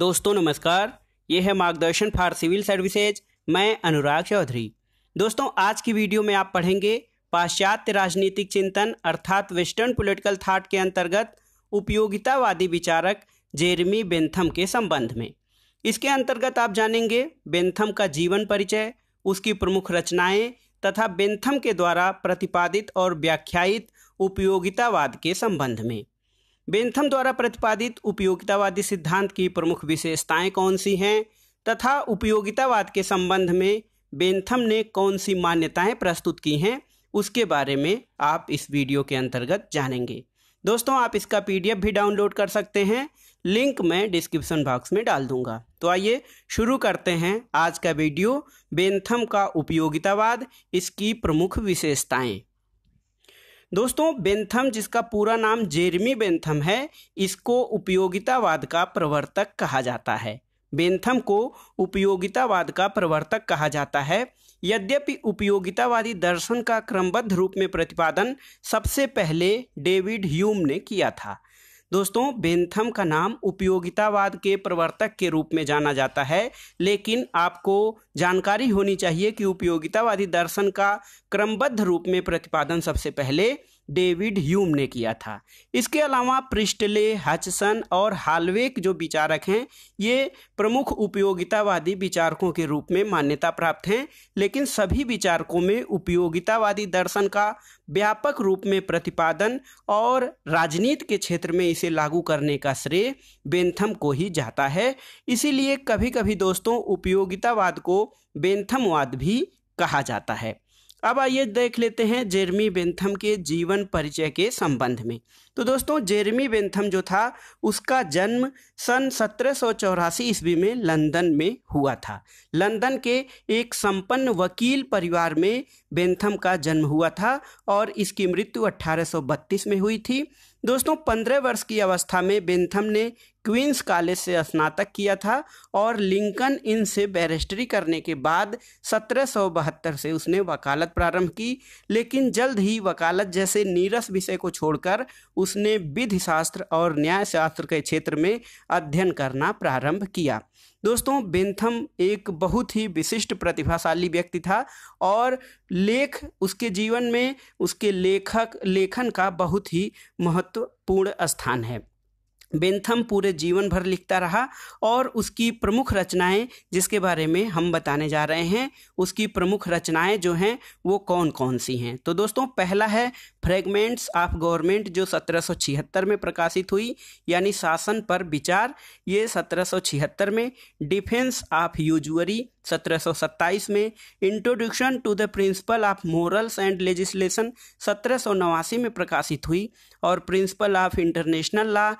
दोस्तों नमस्कार ये है मार्गदर्शन फॉर सिविल सर्विसेज मैं अनुराग चौधरी दोस्तों आज की वीडियो में आप पढ़ेंगे पाश्चात्य राजनीतिक चिंतन अर्थात वेस्टर्न पॉलिटिकल थाट के अंतर्गत उपयोगितावादी विचारक जेरमी बेंथम के संबंध में इसके अंतर्गत आप जानेंगे बेंथम का जीवन परिचय उसकी प्रमुख रचनाएँ तथा बेंथम के द्वारा प्रतिपादित और व्याख्यायित उपयोगितावाद के संबंध में बेंथम द्वारा प्रतिपादित उपयोगितावादी सिद्धांत की प्रमुख विशेषताएं कौन सी हैं तथा उपयोगितावाद के संबंध में बेंथम ने कौन सी मान्यताएं प्रस्तुत की हैं उसके बारे में आप इस वीडियो के अंतर्गत जानेंगे दोस्तों आप इसका पीडीएफ भी डाउनलोड कर सकते हैं लिंक मैं डिस्क्रिप्शन बॉक्स में डाल दूंगा तो आइए शुरू करते हैं आज का वीडियो बेंथम का उपयोगितावाद इसकी प्रमुख विशेषताएं दोस्तों बेंथम जिसका पूरा नाम जेरमी बेंथम है इसको उपयोगितावाद का प्रवर्तक कहा जाता है बेंथम को उपयोगितावाद का प्रवर्तक कहा जाता है यद्यपि उपयोगितावादी दर्शन का क्रमबद्ध रूप में प्रतिपादन सबसे पहले डेविड ह्यूम ने किया था दोस्तों बेंथम का नाम उपयोगितावाद के प्रवर्तक के रूप में जाना जाता है लेकिन आपको जानकारी होनी चाहिए कि उपयोगितावादी दर्शन का क्रमबद्ध रूप में प्रतिपादन सबसे पहले डेविड ह्यूम ने किया था इसके अलावा प्रिस्टले हचसन और हालवेक जो विचारक हैं ये प्रमुख उपयोगितावादी विचारकों के रूप में मान्यता प्राप्त हैं लेकिन सभी विचारकों में उपयोगितावादी दर्शन का व्यापक रूप में प्रतिपादन और राजनीति के क्षेत्र में इसे लागू करने का श्रेय बेंथम को ही जाता है इसीलिए कभी कभी दोस्तों उपयोगितावाद को बेंथमवाद भी कहा जाता है अब आइए देख लेते हैं जेरमी बेंथम के जीवन परिचय के संबंध में तो दोस्तों जेरमी बेंथम जो था उसका जन्म सन सत्रह सौ चौरासी ईस्वी में लंदन में हुआ था लंदन के एक संपन्न वकील परिवार में बेंथम का जन्म हुआ था और इसकी मृत्यु अट्ठारह सौ बत्तीस में हुई थी दोस्तों पंद्रह वर्ष की अवस्था में बेंथम ने क्वींस कॉलेज से स्नातक किया था और लिंकन इन से बैरिस्ट्री करने के बाद सत्रह से उसने वकालत प्रारंभ की लेकिन जल्द ही वकालत जैसे नीरस विषय को छोड़कर उसने विधि शास्त्र और न्याय शास्त्र के क्षेत्र में अध्ययन करना प्रारंभ किया दोस्तों बेंथम एक बहुत ही विशिष्ट प्रतिभाशाली व्यक्ति था और लेख उसके जीवन में उसके लेखक लेखन का बहुत ही महत्वपूर्ण स्थान है बेंथम पूरे जीवन भर लिखता रहा और उसकी प्रमुख रचनाएं जिसके बारे में हम बताने जा रहे हैं उसकी प्रमुख रचनाएं जो हैं वो कौन कौन सी हैं तो दोस्तों पहला है फ्रेगमेंट्स ऑफ गवर्नमेंट जो 1776 में प्रकाशित हुई यानी शासन पर विचार ये 1776 में डिफेंस ऑफ यूजुअरी 1727 में introduction to the principle of morals and legislation सत्रह में प्रकाशित हुई और principle of international law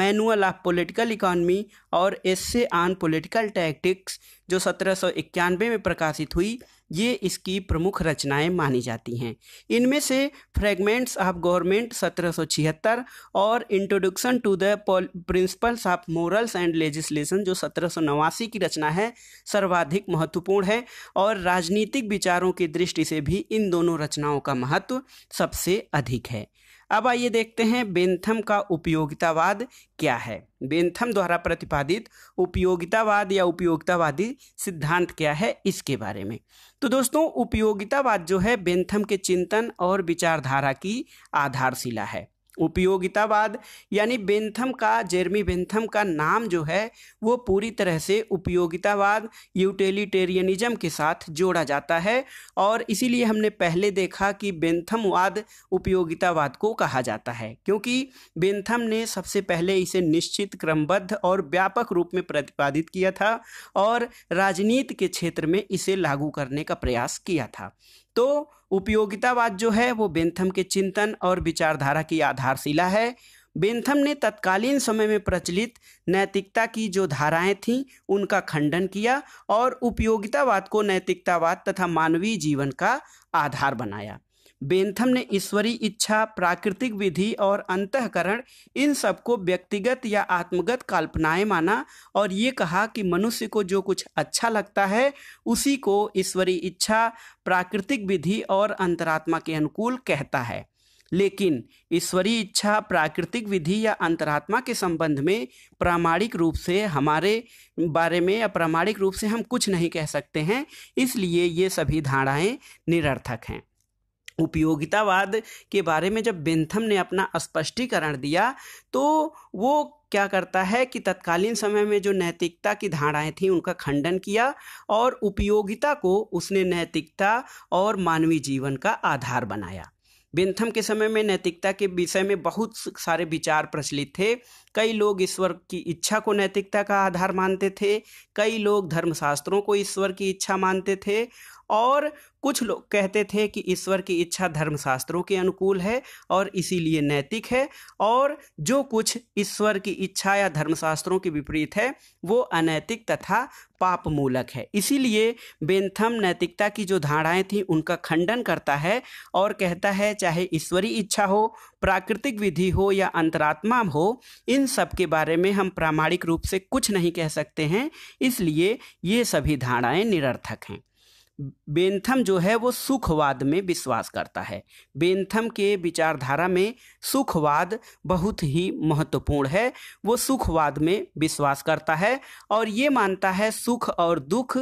manual of political economy और इससे आन पॉलिटिकल टैक्टिक्स जो सत्रह सौ इक्यानवे में प्रकाशित हुई ये इसकी प्रमुख रचनाएं मानी जाती हैं इनमें से फ्रेगमेंट्स ऑफ गवर्नमेंट सत्रह सौ छिहत्तर और introduction to the principles of morals and legislation जो सत्रह सौ नवासी की रचना है सर्वाधिक महत्वपूर्ण है और राजनीतिक विचारों की दृष्टि से भी इन दोनों रचनाओं का महत्व सबसे अधिक है अब आइए देखते हैं बेंथम का उपयोगितावाद क्या है बेंथम द्वारा प्रतिपादित उपयोगितावाद या उपयोगितावादी सिद्धांत क्या है इसके बारे में तो दोस्तों उपयोगितावाद जो है बेंथम के चिंतन और विचारधारा की आधारशिला है उपयोगितावाद यानी बेंथम का जेरमी बेंथम का नाम जो है वो पूरी तरह से उपयोगितावाद यूटिलिटेरियनिज्म के साथ जोड़ा जाता है और इसीलिए हमने पहले देखा कि बेंथमवाद उपयोगितावाद को कहा जाता है क्योंकि बेंथम ने सबसे पहले इसे निश्चित क्रमबद्ध और व्यापक रूप में प्रतिपादित किया था और राजनीति के क्षेत्र में इसे लागू करने का प्रयास किया था तो उपयोगितावाद जो है वो बेंथम के चिंतन और विचारधारा की आधारशिला है बेंथम ने तत्कालीन समय में प्रचलित नैतिकता की जो धाराएं थीं उनका खंडन किया और उपयोगितावाद को नैतिकतावाद तथा मानवीय जीवन का आधार बनाया बेंथम ने ईश्वरीय इच्छा प्राकृतिक विधि और अंतकरण इन सबको व्यक्तिगत या आत्मगत कल्पनाएं माना और ये कहा कि मनुष्य को जो कुछ अच्छा लगता है उसी को ईश्वरीय इच्छा प्राकृतिक विधि और अंतरात्मा के अनुकूल कहता है लेकिन ईश्वरीय इच्छा प्राकृतिक विधि या अंतरात्मा के संबंध में प्रामाणिक रूप से हमारे बारे में या प्रामाणिक रूप से हम कुछ नहीं कह सकते हैं इसलिए ये सभी धाराएँ निरर्थक हैं उपयोगितावाद के बारे में जब बेंथम ने अपना स्पष्टीकरण दिया तो वो क्या करता है कि तत्कालीन समय में जो नैतिकता की धाराएं थीं उनका खंडन किया और उपयोगिता को उसने नैतिकता और मानवीय जीवन का आधार बनाया बेंथम के समय में नैतिकता के विषय में बहुत सारे विचार प्रचलित थे कई लोग ईश्वर की इच्छा को नैतिकता का आधार मानते थे कई लोग धर्मशास्त्रों को ईश्वर की इच्छा मानते थे और कुछ लोग कहते थे कि ईश्वर की इच्छा धर्मशास्त्रों के अनुकूल है और इसीलिए नैतिक है और जो कुछ ईश्वर की इच्छा या धर्मशास्त्रों के विपरीत है वो अनैतिक तथा पाप मूलक है इसीलिए बेंथम नैतिकता की जो धारणाएं थी उनका खंडन करता है और कहता है चाहे ईश्वरी इच्छा हो प्राकृतिक विधि हो या अंतरात्मा हो इन सब के बारे में हम प्रामाणिक रूप से कुछ नहीं कह सकते हैं इसलिए ये सभी धारणाएं निरर्थक हैं बेंथम जो है वो सुखवाद में विश्वास करता है बेंथम के विचारधारा में सुखवाद बहुत ही महत्वपूर्ण है वो सुखवाद में विश्वास करता है और ये मानता है सुख और दुख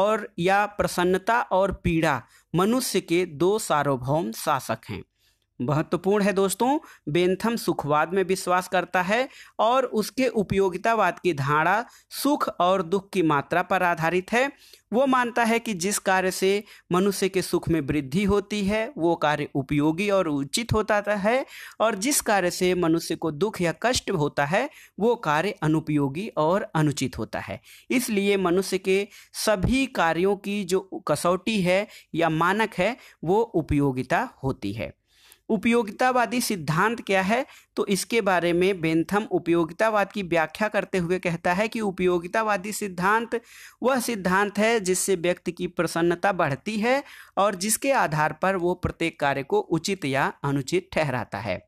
और या प्रसन्नता और पीड़ा मनुष्य के दो सार्वभौम शासक हैं महत्वपूर्ण है दोस्तों बेंथम सुखवाद में विश्वास करता है और उसके उपयोगितावाद की धारणा सुख और दुख की मात्रा पर आधारित है वो मानता है कि जिस कार्य से मनुष्य के सुख में वृद्धि होती है वो कार्य उपयोगी और उचित होता है और जिस कार्य से मनुष्य को दुख या कष्ट होता है वो कार्य अनुपयोगी और अनुचित होता है इसलिए मनुष्य के सभी कार्यों की जो कसौटी है या मानक है वो उपयोगिता होती है उपयोगितावादी सिद्धांत क्या है तो इसके बारे में बेंथम उपयोगितावाद की व्याख्या करते हुए कहता है कि उपयोगितावादी सिद्धांत वह सिद्धांत है जिससे व्यक्ति की प्रसन्नता बढ़ती है और जिसके आधार पर वो प्रत्येक कार्य को उचित या अनुचित ठहराता है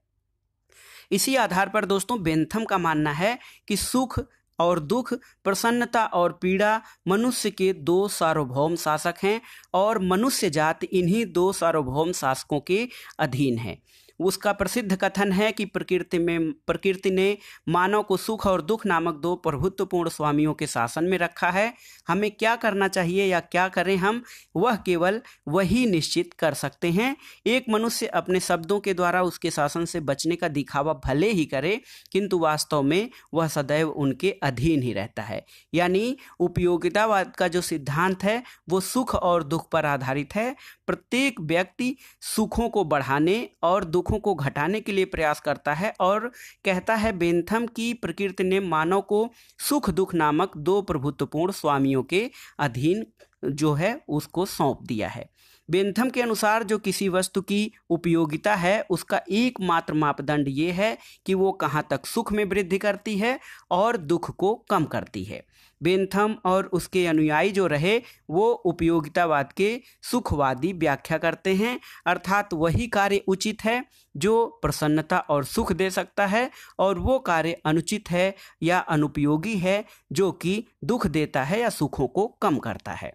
इसी आधार पर दोस्तों बेंथम का मानना है कि सुख और दुख प्रसन्नता और पीड़ा मनुष्य के दो सार्वभौम शासक हैं और मनुष्य जात इन्हीं दो सार्वभौम शासकों के अधीन है उसका प्रसिद्ध कथन है कि प्रकृति में प्रकृति ने मानव को सुख और दुख नामक दो प्रभुत्वपूर्ण स्वामियों के शासन में रखा है हमें क्या करना चाहिए या क्या करें हम वह केवल वही निश्चित कर सकते हैं एक मनुष्य अपने शब्दों के द्वारा उसके शासन से बचने का दिखावा भले ही करे किंतु वास्तव में वह सदैव उनके अधीन ही रहता है यानी उपयोगितावाद का जो सिद्धांत है वो सुख और दुख पर आधारित है प्रत्येक व्यक्ति सुखों को बढ़ाने और दुख दुखों को घटाने के लिए प्रयास करता है और कहता है बेंथम की प्रकृति ने मानव को सुख दुख नामक दो प्रभुत्वपूर्ण स्वामियों के अधीन जो है उसको सौंप दिया है बेंथम के अनुसार जो किसी वस्तु की उपयोगिता है उसका एकमात्र मापदंड ये है कि वो कहाँ तक सुख में वृद्धि करती है और दुख को कम करती है बेंथम और उसके अनुयायी जो रहे वो उपयोगितावाद के सुखवादी व्याख्या करते हैं अर्थात वही कार्य उचित है जो प्रसन्नता और सुख दे सकता है और वो कार्य अनुचित है या अनुपयोगी है जो कि दुख देता है या सुखों को कम करता है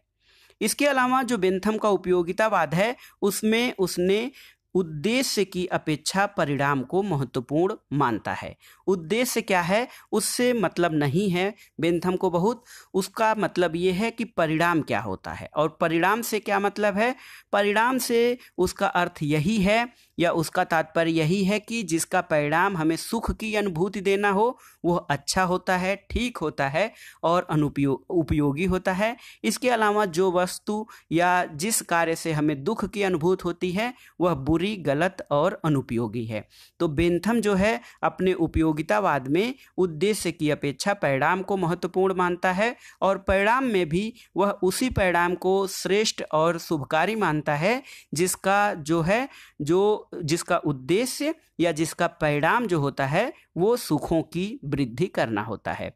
इसके अलावा जो बेंथम का उपयोगितावाद है उसमें उसने उद्देश्य की अपेक्षा परिणाम को महत्वपूर्ण मानता है उद्देश्य क्या है उससे मतलब नहीं है बेंथम को बहुत उसका मतलब ये है कि परिणाम क्या होता है और परिणाम से क्या मतलब है परिणाम से उसका अर्थ यही है या उसका तात्पर्य यही है कि जिसका परिणाम हमें सुख की अनुभूति देना हो वह अच्छा होता है ठीक होता है और अनुपयोग उपयोगी होता है इसके अलावा जो वस्तु या जिस कार्य से हमें दुख की अनुभूत होती है वह बुरी गलत और अनुपयोगी है तो बेंथम जो है अपने उपयोगितावाद में उद्देश्य की अपेक्षा परिणाम को महत्वपूर्ण मानता है और परिणाम में भी वह उसी परिणाम को श्रेष्ठ और शुभकारी मानता है जिसका जो है जो जिसका उद्देश्य या जिसका परिणाम जो होता है वो सुखों की वृद्धि करना होता है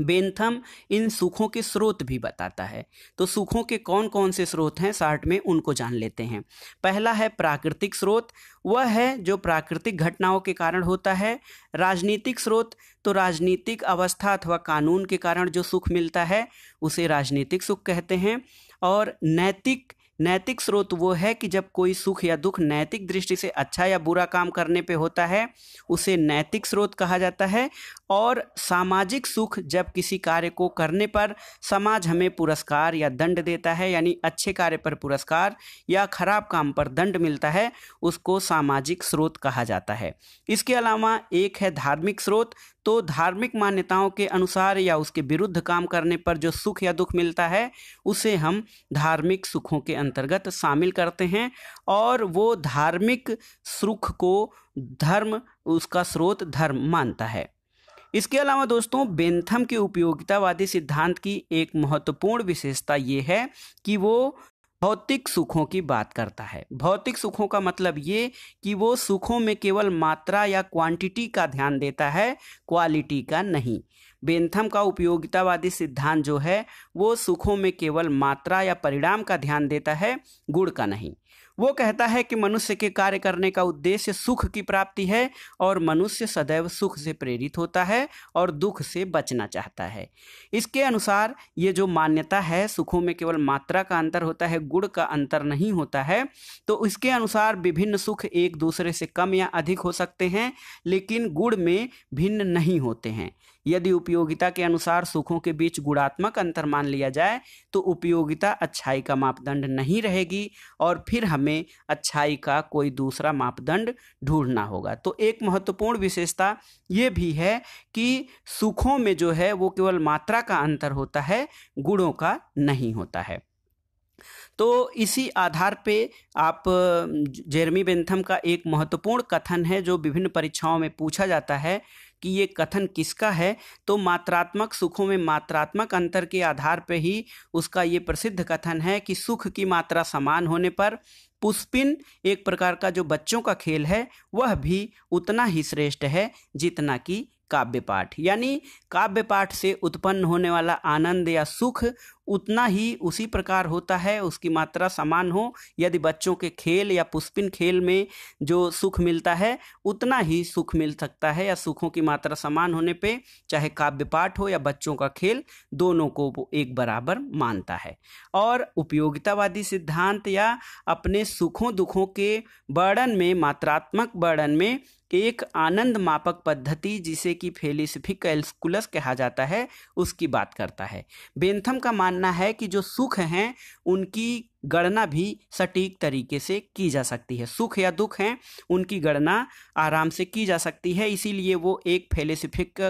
बेंथम इन सुखों के स्रोत भी बताता है तो सुखों के कौन कौन से स्रोत हैं साठ में उनको जान लेते हैं पहला है प्राकृतिक स्रोत वह है जो प्राकृतिक घटनाओं के कारण होता है राजनीतिक स्रोत तो राजनीतिक अवस्था अथवा कानून के कारण जो सुख मिलता है उसे राजनीतिक सुख कहते हैं और नैतिक नैतिक स्रोत वो है कि जब कोई सुख या दुख नैतिक दृष्टि से अच्छा या बुरा काम करने पे होता है उसे नैतिक स्रोत कहा जाता है और सामाजिक सुख जब किसी कार्य को करने पर समाज हमें पुरस्कार या दंड देता है यानी अच्छे कार्य पर पुरस्कार या खराब काम पर दंड मिलता है उसको सामाजिक स्रोत कहा जाता है इसके अलावा एक है धार्मिक स्रोत तो धार्मिक मान्यताओं के अनुसार या उसके विरुद्ध काम करने पर जो सुख या दुख मिलता है उसे हम धार्मिक सुखों के अंतर्गत शामिल करते हैं और वो धार्मिक सुख को धर्म उसका स्रोत धर्म मानता है इसके अलावा दोस्तों बेंथम के उपयोगितावादी सिद्धांत की एक महत्वपूर्ण विशेषता ये है कि वो भौतिक सुखों की बात करता है भौतिक सुखों का मतलब ये कि वो सुखों में केवल मात्रा या क्वांटिटी का ध्यान देता है क्वालिटी का नहीं बेंथम का उपयोगितावादी सिद्धांत जो है वो सुखों में केवल मात्रा या परिणाम का ध्यान देता है गुण का नहीं वो कहता है कि मनुष्य के कार्य करने का उद्देश्य सुख की प्राप्ति है और मनुष्य सदैव सुख से प्रेरित होता है और दुख से बचना चाहता है इसके अनुसार ये जो मान्यता है सुखों में केवल मात्रा का अंतर होता है गुण का अंतर नहीं होता है तो इसके अनुसार विभिन्न सुख एक दूसरे से कम या अधिक हो सकते हैं लेकिन गुण में भिन्न नहीं होते हैं यदि उपयोगिता के अनुसार सुखों के बीच गुणात्मक अंतर मान लिया जाए तो उपयोगिता अच्छाई का मापदंड नहीं रहेगी और फिर हमें हमें अच्छाई का कोई दूसरा मापदंड ढूंढना होगा तो एक महत्वपूर्ण विशेषता ये भी है कि सुखों में जो है वो केवल मात्रा का अंतर होता है गुणों का नहीं होता है तो इसी आधार पे आप जेरमी बेंथम का एक महत्वपूर्ण कथन है जो विभिन्न परीक्षाओं में पूछा जाता है कि ये कथन किसका है तो मात्रात्मक सुखों में मात्रात्मक अंतर के आधार पर ही उसका ये प्रसिद्ध कथन है कि सुख की मात्रा समान होने पर पुष्पिन एक प्रकार का जो बच्चों का खेल है वह भी उतना ही श्रेष्ठ है जितना कि काव्य पाठ यानी काव्य पाठ से उत्पन्न होने वाला आनंद या सुख उतना ही उसी प्रकार होता है उसकी मात्रा समान हो यदि बच्चों के खेल या पुष्पिन खेल में जो सुख मिलता है उतना ही सुख मिल सकता है या सुखों की मात्रा समान होने पे चाहे काव्य पाठ हो या बच्चों का खेल दोनों को वो एक बराबर मानता है और उपयोगितावादी सिद्धांत या अपने सुखों दुखों के वर्णन में मात्रात्मक वर्णन में एक आनंद मापक पद्धति जिसे कि फेलिसिफिक कैलकुलस कहा जाता है उसकी बात करता है बेंथम का मान मानना है कि जो सुख हैं उनकी गणना भी सटीक तरीके से की जा सकती है सुख या दुख हैं उनकी गणना आराम से की जा सकती है इसीलिए वो एक फेलेसिफिक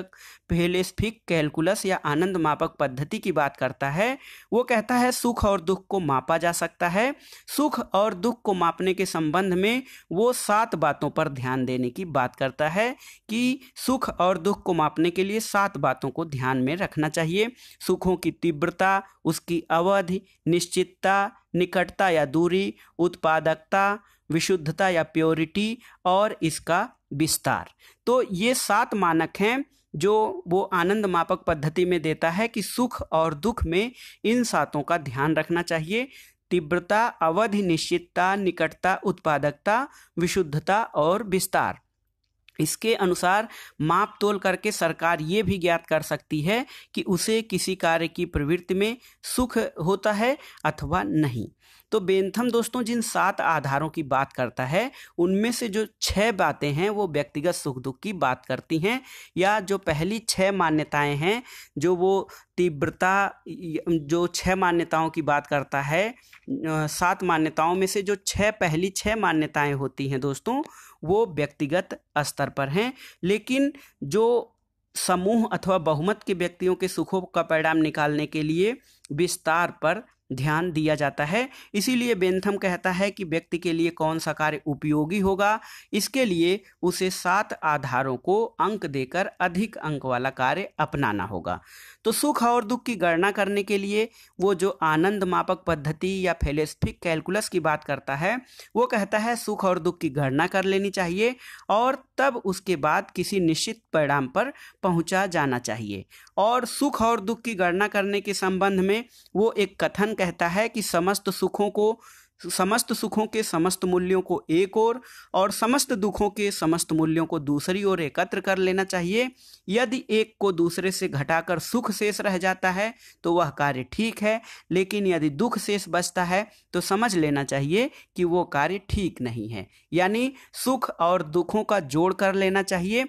फेलेसिफिक कैलकुलस या आनंद मापक पद्धति की बात करता है वो कहता है सुख और दुख को मापा जा सकता है सुख और दुख को मापने के संबंध में वो सात बातों पर ध्यान देने की बात करता है कि सुख और दुख को मापने के लिए सात बातों को ध्यान में रखना चाहिए सुखों की तीव्रता उसकी अवधि निश्चितता निकटता या दूरी उत्पादकता विशुद्धता या प्योरिटी और इसका विस्तार तो ये सात मानक हैं जो वो आनंद मापक पद्धति में देता है कि सुख और दुख में इन सातों का ध्यान रखना चाहिए तीव्रता अवधि निश्चितता निकटता उत्पादकता विशुद्धता और विस्तार इसके अनुसार माप तोल करके सरकार ये भी ज्ञात कर सकती है कि उसे किसी कार्य की प्रवृत्ति में सुख होता है अथवा नहीं तो बेंथम दोस्तों जिन सात आधारों की बात करता है उनमें से जो छह बातें हैं वो व्यक्तिगत सुख दुख की बात करती हैं या जो पहली छह मान्यताएं हैं जो वो तीव्रता जो छह मान्यताओं की बात करता है सात मान्यताओं में से जो छह पहली छह मान्यताएं होती हैं दोस्तों वो व्यक्तिगत स्तर पर हैं लेकिन जो समूह अथवा बहुमत के व्यक्तियों के सुखों का परिणाम निकालने के लिए विस्तार पर ध्यान दिया जाता है इसीलिए बेंथम कहता है कि व्यक्ति के लिए कौन सा कार्य उपयोगी होगा इसके लिए उसे सात आधारों को अंक देकर अधिक अंक वाला कार्य अपनाना होगा तो सुख और दुख की गणना करने के लिए वो जो आनंद मापक पद्धति या फेलेस्फिक कैलकुलस की बात करता है वो कहता है सुख और दुख की गणना कर लेनी चाहिए और तब उसके बाद किसी निश्चित परिणाम पर पहुंचा जाना चाहिए और सुख और दुख की गणना करने के संबंध में वो एक कथन कहता है कि समस्त सुखों को समस्त सुखों के समस्त मूल्यों को एक ओर और समस्त दुखों के समस्त मूल्यों को दूसरी ओर एकत्र कर लेना चाहिए यदि एक को दूसरे से घटाकर सुख शेष रह जाता है तो वह कार्य ठीक है लेकिन यदि दुख शेष बचता है तो समझ लेना चाहिए कि वो कार्य ठीक नहीं है यानी सुख और दुखों का जोड़ कर लेना चाहिए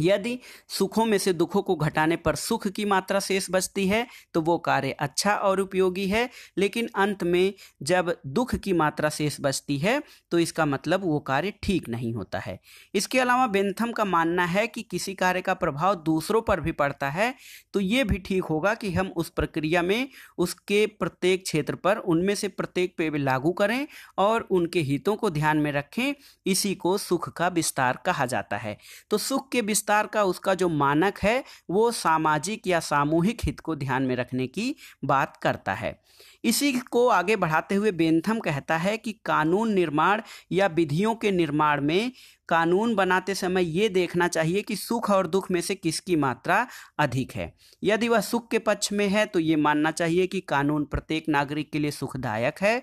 यदि सुखों में से दुखों को घटाने पर सुख की मात्रा शेष बचती है तो वो कार्य अच्छा और उपयोगी है लेकिन अंत में जब दुख की मात्रा शेष बचती है तो इसका मतलब वो कार्य ठीक नहीं होता है इसके अलावा बेंथम का मानना है कि किसी कार्य का प्रभाव दूसरों पर भी पड़ता है तो ये भी ठीक होगा कि हम उस प्रक्रिया में उसके प्रत्येक क्षेत्र पर उनमें से प्रत्येक पे भी लागू करें और उनके हितों को ध्यान में रखें इसी को सुख का विस्तार कहा जाता है तो सुख के विस्तार का उसका जो मानक है वो सामाजिक या सामूहिक हित को ध्यान में रखने की बात करता है इसी को आगे बढ़ाते हुए बेंथम कहता है कि कानून निर्माण या विधियों के निर्माण में कानून बनाते समय ये देखना चाहिए कि सुख और दुख में से किसकी मात्रा अधिक है यदि वह सुख के पक्ष में है तो ये मानना चाहिए कि कानून प्रत्येक नागरिक के लिए सुखदायक है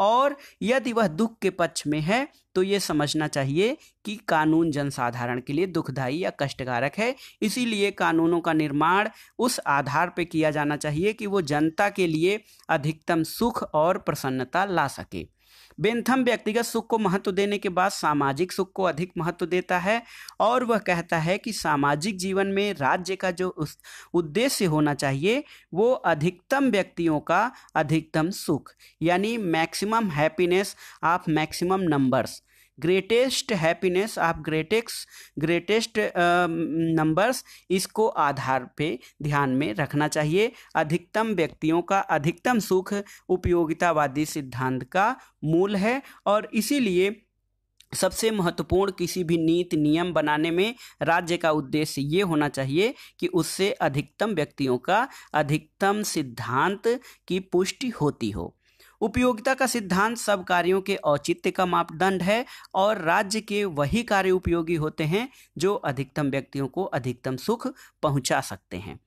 और यदि वह दुख के पक्ष में है तो ये समझना चाहिए कि कानून जनसाधारण के लिए दुखदायी या कष्टकारक है इसीलिए कानूनों का निर्माण उस आधार पर किया जाना चाहिए कि वो जनता के लिए अधिकतम सुख और प्रसन्नता ला सके बेंथम व्यक्तिगत सुख को महत्व देने के बाद सामाजिक सुख को अधिक महत्व देता है और वह कहता है कि सामाजिक जीवन में राज्य का जो उद्देश्य होना चाहिए वो अधिकतम व्यक्तियों का अधिकतम सुख यानी maximum happiness of maximum numbers greatest happiness of greatest greatest numbers इसको आधार पे ध्यान में रखना चाहिए अधिकतम व्यक्तियों का अधिकतम सुख उपयोगितावादी सिद्धांत का मूल है और इसीलिए सबसे महत्वपूर्ण किसी भी नीति नियम बनाने में राज्य का उद्देश्य ये होना चाहिए कि उससे अधिकतम व्यक्तियों का अधिकतम सिद्धांत की पुष्टि होती हो उपयोगिता का सिद्धांत सब कार्यों के औचित्य का मापदंड है और राज्य के वही कार्य उपयोगी होते हैं जो अधिकतम व्यक्तियों को अधिकतम सुख पहुंचा सकते हैं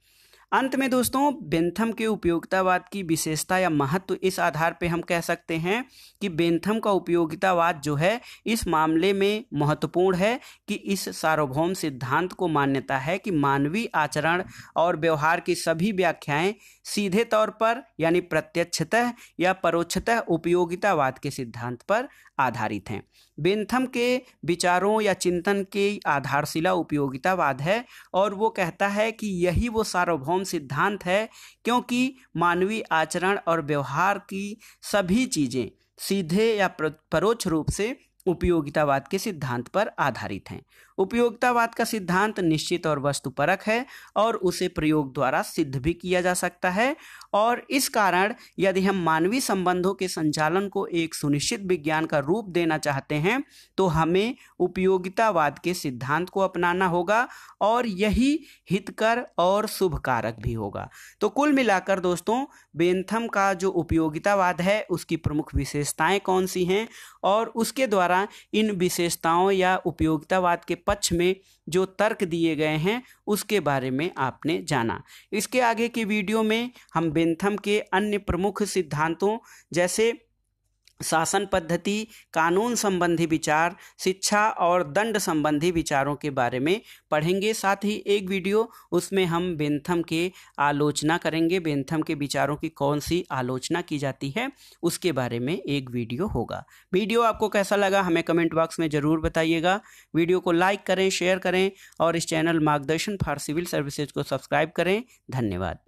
अंत में दोस्तों बेंथम के उपयोगितावाद की विशेषता या महत्व इस आधार पर हम कह सकते हैं कि बेंथम का उपयोगितावाद जो है इस मामले में महत्वपूर्ण है कि इस सार्वभौम सिद्धांत को मान्यता है कि मानवीय आचरण और व्यवहार की सभी व्याख्याएं सीधे तौर पर यानी प्रत्यक्षतः या परोक्षतः उपयोगितावाद के सिद्धांत पर आधारित हैं बेंथम के विचारों या चिंतन के आधारशिला उपयोगितावाद है और वो कहता है कि यही वो सार्वभौम सिद्धांत है क्योंकि मानवीय आचरण और व्यवहार की सभी चीज़ें सीधे या परोक्ष रूप से उपयोगितावाद के सिद्धांत पर आधारित हैं उपयोगितावाद का सिद्धांत निश्चित और वस्तुपरक है और उसे प्रयोग द्वारा सिद्ध भी किया जा सकता है और इस कारण यदि हम मानवीय संबंधों के संचालन को एक सुनिश्चित विज्ञान का रूप देना चाहते हैं तो हमें उपयोगितावाद के सिद्धांत को अपनाना होगा और यही हितकर और शुभकारक भी होगा तो कुल मिलाकर दोस्तों बेंथम का जो उपयोगितावाद है उसकी प्रमुख विशेषताएँ कौन सी हैं और उसके द्वारा द्वारा इन विशेषताओं या उपयोगितावाद के पक्ष में जो तर्क दिए गए हैं उसके बारे में आपने जाना इसके आगे की वीडियो में हम बेंथम के अन्य प्रमुख सिद्धांतों जैसे शासन पद्धति कानून संबंधी विचार शिक्षा और दंड संबंधी विचारों के बारे में पढ़ेंगे साथ ही एक वीडियो उसमें हम बेंथम के आलोचना करेंगे बेंथम के विचारों की कौन सी आलोचना की जाती है उसके बारे में एक वीडियो होगा वीडियो आपको कैसा लगा हमें कमेंट बॉक्स में ज़रूर बताइएगा वीडियो को लाइक करें शेयर करें और इस channel Margdarshan for civil services को सब्सक्राइब करें धन्यवाद